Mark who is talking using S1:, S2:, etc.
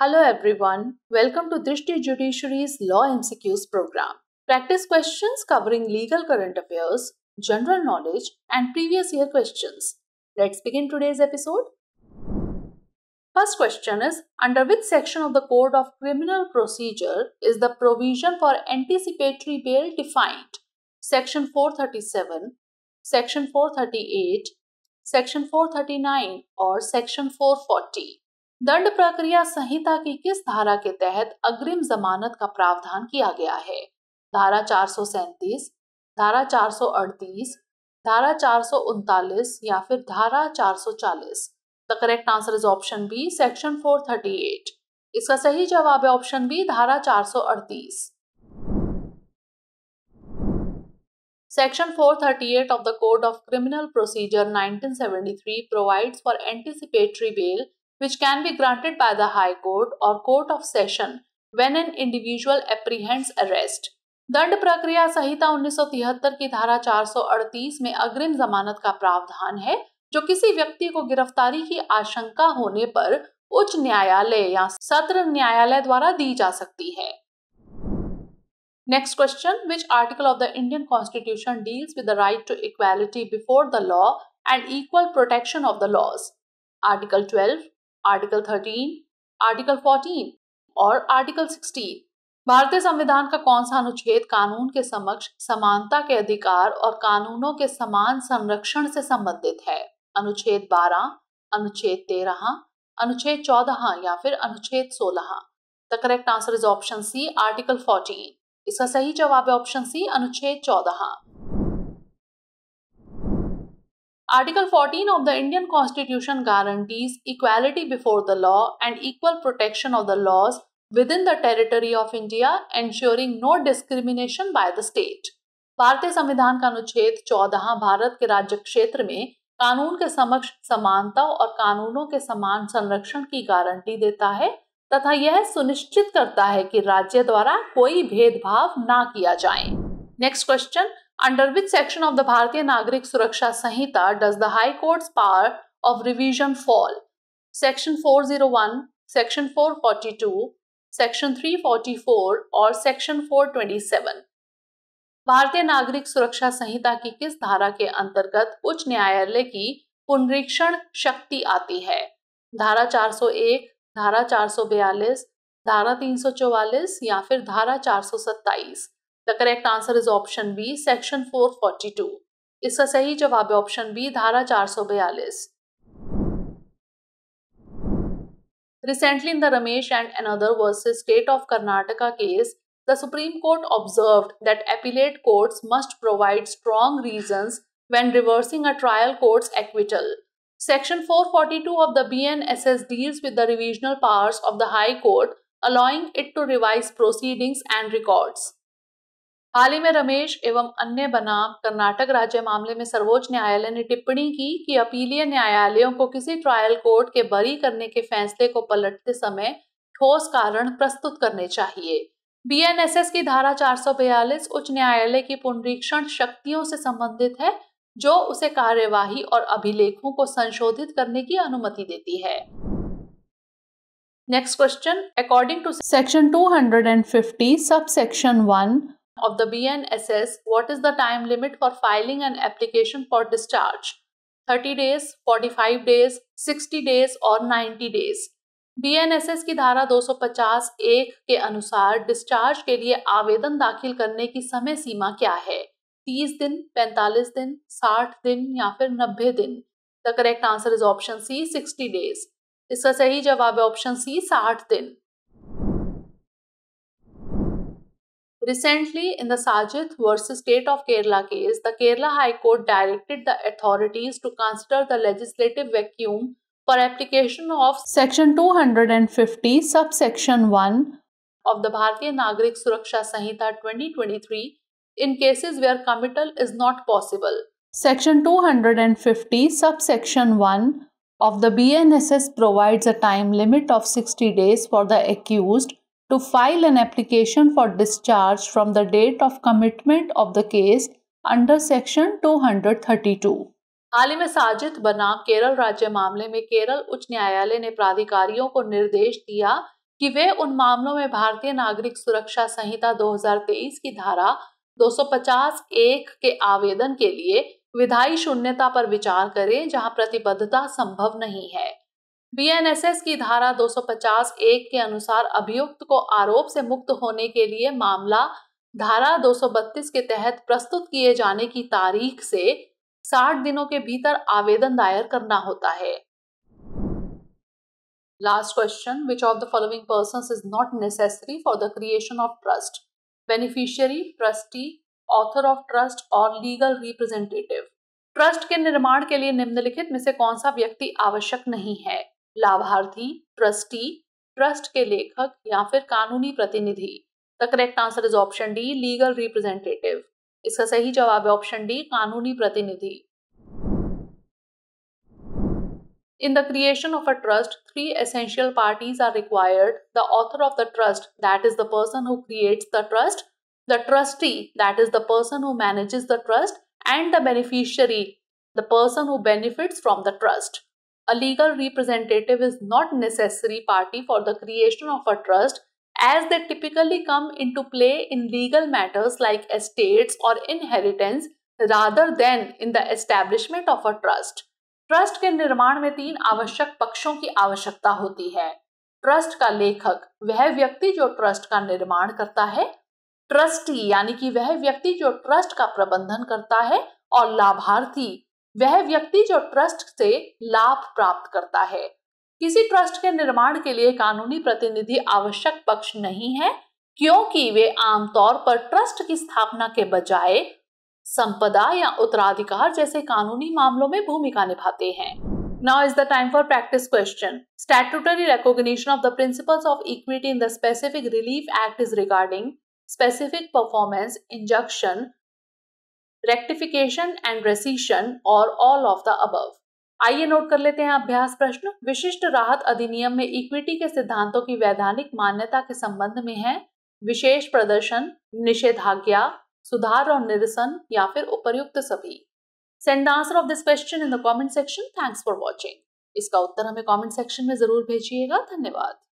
S1: Hello everyone, welcome to Drishti Judiciary's Law MCQs program. Practice questions covering legal current affairs, general knowledge, and previous year questions. Let's begin today's episode. First question is Under which section of the Code of Criminal Procedure is the provision for anticipatory bail defined? Section 437, Section 438, Section 439, or Section 440? दंड प्रक्रिया संहिता की किस धारा के तहत अग्रिम जमानत का प्रावधान किया गया है धारा चार धारा चार धारा चार या फिर धारा 440। The correct answer is option B section 438। इसका सही जवाब है ऑप्शन बी धारा 438। Section 438 of the Code of Criminal Procedure 1973 provides for anticipatory bail which can be granted by the High Court or Court of Session when an individual apprehends arrest. दंड प्रक्रिया संहिता 1973 की धारा 438 में अग्रिम जमानत का प्रावधान है जो किसी व्यक्ति को गिरफ्तारी की आशंका होने पर उच्च न्यायालय या सत्र न्यायालय द्वारा दी जा सकती है next question which article of the Indian Constitution deals with the right to equality before the law and equal protection of the laws article twelve article 13, article 14 और आर्टिकल 16 भारतीय संविधान का कौन सा अनुच्छेद कानून के समक्ष समानता के अधिकार और कानूनों के समान संरक्षण से संबंधित है अनुच्छेद 12, अनुच्छेद 13, अनुच्छेद 14 या फिर अनुच्छेद 16। The correct answer is option C article 14। इसका सही जवाब है ऑप्शन सी अनुच्छेद 14। Article 14 of the Indian Constitution guarantees equality before the law and equal protection of the laws within the territory of India ensuring no discrimination by the state भारतीय संविधान का अनुच्छेद चौदह भारत के राज्य क्षेत्र में कानून के समक्ष समानता और कानूनों के समान संरक्षण की गारंटी देता है तथा यह सुनिश्चित करता है कि राज्य द्वारा कोई भेदभाव ना किया जाए next question under which section of the Bharatiya Nagarik Suraksha Sanhita does the high court's power of revision fall section 401 section 442 section 344 और सेक्शन 427 भारतीय नागरिक सुरक्षा संहिता की किस धारा के अंतर्गत उच्च न्यायालय की पुनरीक्षण शक्ति आती है धारा चार सौ एक धारा चार सौ बयालीस धारा तीन सौ चौवालीस या फिर धारा चार सौ 427 The correct answer is option B. Section 442 इसका सही जवाब है ऑप्शन बी धारा 442 Recently, in the Ramesh and another versus State of Karnataka case, the Supreme Court observed that appellate courts must provide strong reasons when reversing a trial court's acquittal. Section 442 of the BNSS deals with the revisional powers of the High Court, allowing it to revise proceedings and records. हाल ही में रमेश एवं अन्य बनाम कर्नाटक राज्य मामले में सर्वोच्च न्यायालय ने टिप्पणी की कि अपीलीय न्यायालयों को किसी ट्रायल कोर्ट के बरी करने के फैसले को पलटते समय ठोस कारण प्रस्तुत करने चाहिए बीएनएसएस की धारा 442 उच्च न्यायालय की पुनरीक्षण शक्तियों से संबंधित है जो उसे कार्यवाही और अभिलेखों को संशोधित करने की अनुमति देती है next question according to section 250 sub section 1 of the BNSS what is the time limit for filing an application for discharge 30 days 45 days 60 days or 90 days BNSS की धारा 250 एक के अनुसार डिस्चार्ज के लिए आवेदन दाखिल करने की समय सीमा क्या है 30 दिन 45 दिन 60 दिन या फिर 90 दिन the correct answer is option C 60 days इसका सही जवाब है ऑप्शन सी 60 दिन Recently, in the Sajith versus State of Kerala case, the Kerala High Court directed the authorities to consider the legislative vacuum for application of Section 250, subsection 1 of the Bharatiya Nagrik Suraksha Sahita 2023 in cases where committal is not possible. Section 250, subsection 1 of the BNSS provides a time limit of 60 days for the accused to file an application for discharge from the date of commitment of the case under section 232. हाल ही में साजिद बनाम केरल राज्य मामले में केरल उच्च न्यायालय ने प्राधिकारियों को निर्देश दिया कि वे उन मामलों में भारतीय नागरिक सुरक्षा संहिता 2023 की धारा 250 एक के आवेदन के लिए विधायी शून्यता पर विचार करें जहां प्रतिबद्धता संभव नहीं है बीएनएसएस की धारा 250 एक के अनुसार अभियुक्त को आरोप से मुक्त होने के लिए मामला धारा 232 के तहत प्रस्तुत किए जाने की तारीख से 60 दिनों के भीतर आवेदन दायर करना होता है last question which of the following person is not necessary for the creation of trust beneficiary trustee author of trust और लीगल रिप्रेजेंटेटिव ट्रस्ट के निर्माण के लिए निम्नलिखित में से कौन सा व्यक्ति आवश्यक नहीं है लाभार्थी ट्रस्टी ट्रस्ट के लेखक या फिर कानूनी प्रतिनिधि the correct answer is option D legal representative इसका सही जवाब है ऑप्शन डी कानूनी प्रतिनिधि in the creation of a trust three essential parties are required the author of the trust that is the person who creates the trust the trustee that is the person who manages the trust and the beneficiary the person who benefits from the trust a legal representative is not necessary party for the creation of a trust as they typically come into play in legal matters like estates or inheritance rather than in the establishment of a trust. trust ke nirman mein teen avashyak pakshon ki avashyakta hoti hai trust का लेखक वह व्यक्ति जो trust का निर्माण करता है trustee यानी कि वह व्यक्ति जो ट्रस्ट का प्रबंधन करता है और लाभार्थी वह व्यक्ति जो ट्रस्ट से लाभ प्राप्त करता है किसी ट्रस्ट के निर्माण के लिए कानूनी प्रतिनिधि आवश्यक पक्ष नहीं है क्योंकि वे आमतौर पर ट्रस्ट की स्थापना के बजाय संपदा या उत्तराधिकार जैसे कानूनी मामलों में भूमिका निभाते हैं now is the time for practice question statutory recognition of the principle of equity in the Specific Relief Act is regarding specific performance injunction rectification and rescission और ऑल ऑफ द अबव आइए नोट कर लेते हैं अभ्यास प्रश्न विशिष्ट राहत अधिनियम में इक्विटी के सिद्धांतों की वैधानिक मान्यता के संबंध में है विशेष प्रदर्शन निषेधाज्ञा सुधार और निरसन या फिर उपयुक्त सभी send answer of this question in the comment section thanks for watching इसका उत्तर हमें कमेंट सेक्शन में जरूर भेजिएगा धन्यवाद